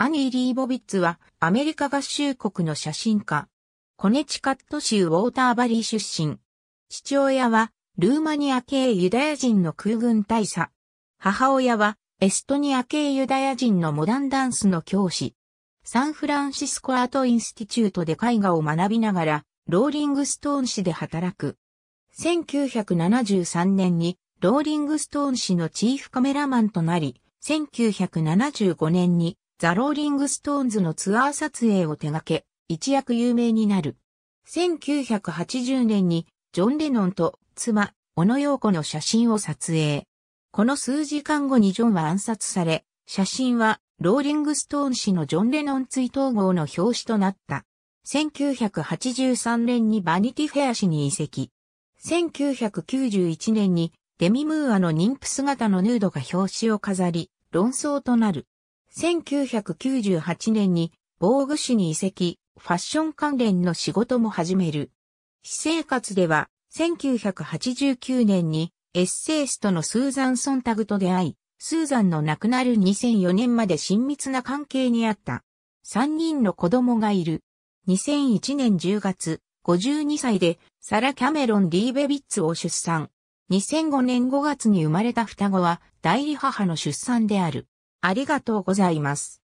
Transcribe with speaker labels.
Speaker 1: アニ
Speaker 2: ー・リーボビッツはアメリカ合衆国の写真家。コネチカット州ウォーターバリー出身。父親はルーマニア系ユダヤ人の空軍大佐。母親はエストニア系ユダヤ人のモダンダンスの教師。サンフランシスコアートインスティチュートで絵画を学びながら、ローリングストーン市で働く。1973年にローリングストーン市のチーフカメラマンとなり、1975年にザ・ローリング・ストーンズのツアー撮影を手掛け、一躍有名になる。1980年に、ジョン・レノンと妻、小野洋子の写真を撮影。この数時間後にジョンは暗殺され、写真はローリングストーン氏のジョン・レノン追悼号の表紙となった。1983年にバニティフェア氏に移籍。1991年にデミムーアの妊婦姿のヌードが表紙を飾り、論争となる。1998年に防具市に移籍、ファッション関連の仕事も始める。私生活では、1989年にエッセイストのスーザン・ソンタグと出会い、スーザンの亡くなる2004年まで親密な関係にあった。3人の子供がいる。2001年10月、52歳でサラ・キャメロン・リーベビッツを出産。2005年5月に生まれた双子は代理母の出産である。ありがとうございます。